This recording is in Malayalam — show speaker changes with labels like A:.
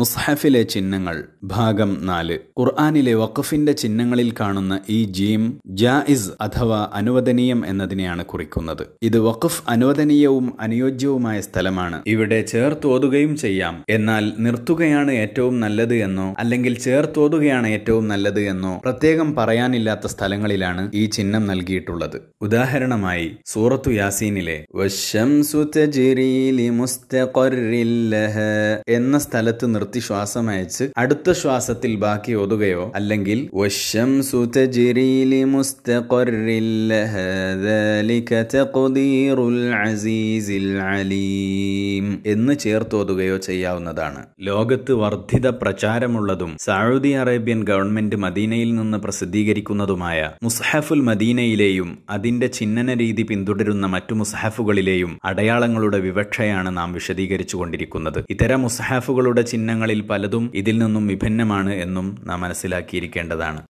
A: മുസ്ഹഫിലെ ചിഹ്നങ്ങൾ ഭാഗം നാല് ഖുർആാനിലെ വഖഫിന്റെ ചിഹ്നങ്ങളിൽ കാണുന്ന ഈ ജീം ജായിസ് അഥവാ അനുവദനീയം എന്നതിനെയാണ് കുറിക്കുന്നത് ഇത് വഖഫ് അനുവദനീയവും അനുയോജ്യവുമായ സ്ഥലമാണ് ഇവിടെ ചേർത്തോതുകയും ചെയ്യാം എന്നാൽ നിർത്തുകയാണ് ഏറ്റവും നല്ലത് എന്നോ അല്ലെങ്കിൽ ചേർത്തോതുകയാണ് ഏറ്റവും നല്ലത് എന്നോ പ്രത്യേകം പറയാനില്ലാത്ത സ്ഥലങ്ങളിലാണ് ഈ ചിഹ്നം നൽകിയിട്ടുള്ളത് ഉദാഹരണമായി സൂറത്തു യാസീനിലെ എന്ന സ്ഥലത്ത് നിർത്തും നിർത്തി ശ്വാസം അയച്ച് അടുത്ത ശ്വാസത്തിൽ ബാക്കി ഓതുകയോ അല്ലെങ്കിൽ അലീം എന്ന് ചേർത്തോതുകയോ ചെയ്യാവുന്നതാണ് ലോകത്ത് വർദ്ധിത പ്രചാരമുള്ളതും സൗദി അറേബ്യൻ ഗവൺമെന്റ് മദീനയിൽ നിന്ന് പ്രസിദ്ധീകരിക്കുന്നതുമായ മുസ്ഹഫുൽ മദീനയിലെയും അതിന്റെ ചിഹ്നന രീതി പിന്തുടരുന്ന മറ്റു മുസ്ഹഫുകളിലെയും അടയാളങ്ങളുടെ വിവക്ഷയാണ് നാം വിശദീകരിച്ചു കൊണ്ടിരിക്കുന്നത് ഇത്തരം മുസ്ഹാഫുകളുടെ ചിഹ്നങ്ങളിൽ പലതും ഇതിൽ നിന്നും വിഭിന്നമാണ് എന്നും നാം മനസ്സിലാക്കിയിരിക്കേണ്ടതാണ്